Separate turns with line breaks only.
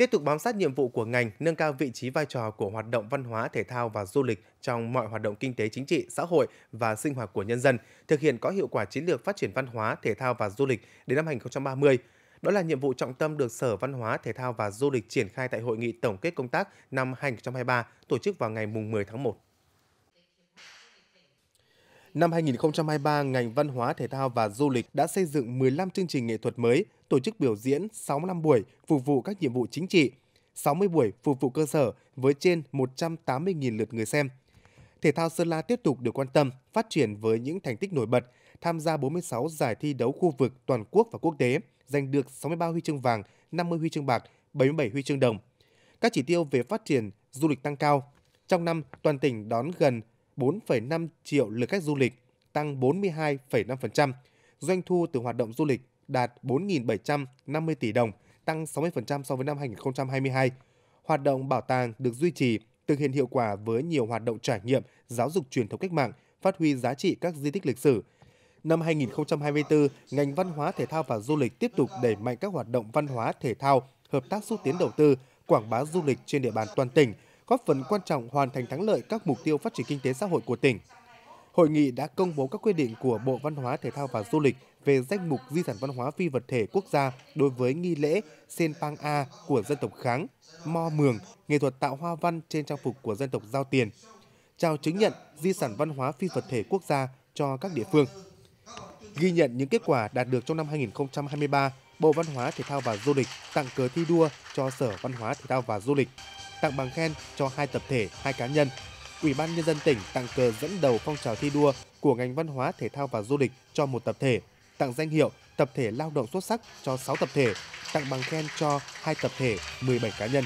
tiếp tục bám sát nhiệm vụ của ngành, nâng cao vị trí vai trò của hoạt động văn hóa, thể thao và du lịch trong mọi hoạt động kinh tế chính trị, xã hội và sinh hoạt của nhân dân, thực hiện có hiệu quả chiến lược phát triển văn hóa, thể thao và du lịch đến năm 2030. Đó là nhiệm vụ trọng tâm được Sở Văn hóa, Thể thao và Du lịch triển khai tại hội nghị tổng kết công tác năm 2023 tổ chức vào ngày 10 tháng 1. Năm 2023, ngành văn hóa, thể thao và du lịch đã xây dựng 15 chương trình nghệ thuật mới, tổ chức biểu diễn 65 buổi phục vụ các nhiệm vụ chính trị, 60 buổi phục vụ cơ sở với trên 180.000 lượt người xem. Thể thao Sơn La tiếp tục được quan tâm, phát triển với những thành tích nổi bật, tham gia 46 giải thi đấu khu vực toàn quốc và quốc tế, giành được 63 huy chương vàng, 50 huy chương bạc, 77 huy chương đồng. Các chỉ tiêu về phát triển du lịch tăng cao. Trong năm, toàn tỉnh đón gần 4,5 triệu lượt khách du lịch, tăng 42,5%. Doanh thu từ hoạt động du lịch đạt 4.750 tỷ đồng, tăng 60% so với năm 2022. Hoạt động bảo tàng được duy trì, thực hiện hiệu quả với nhiều hoạt động trải nghiệm, giáo dục truyền thống cách mạng, phát huy giá trị các di tích lịch sử. Năm 2024, ngành văn hóa thể thao và du lịch tiếp tục đẩy mạnh các hoạt động văn hóa thể thao, hợp tác xúc tiến đầu tư, quảng bá du lịch trên địa bàn toàn tỉnh – góp phần quan trọng hoàn thành thắng lợi các mục tiêu phát triển kinh tế xã hội của tỉnh. Hội nghị đã công bố các quy định của Bộ Văn hóa, Thể thao và Du lịch về danh mục di sản văn hóa phi vật thể quốc gia đối với nghi lễ Senpang A của dân tộc Kháng, Mo Mường, nghệ thuật tạo hoa văn trên trang phục của dân tộc Giao Tiền, trao chứng nhận di sản văn hóa phi vật thể quốc gia cho các địa phương. Ghi nhận những kết quả đạt được trong năm 2023, Bộ Văn hóa, Thể thao và Du lịch tặng cờ thi đua cho Sở Văn hóa, Thể thao và Du lịch tặng bằng khen cho hai tập thể, hai cá nhân. Ủy ban nhân dân tỉnh tặng cờ dẫn đầu phong trào thi đua của ngành văn hóa, thể thao và du lịch cho một tập thể, tặng danh hiệu tập thể lao động xuất sắc cho 6 tập thể, tặng bằng khen cho hai tập thể, 17 cá nhân.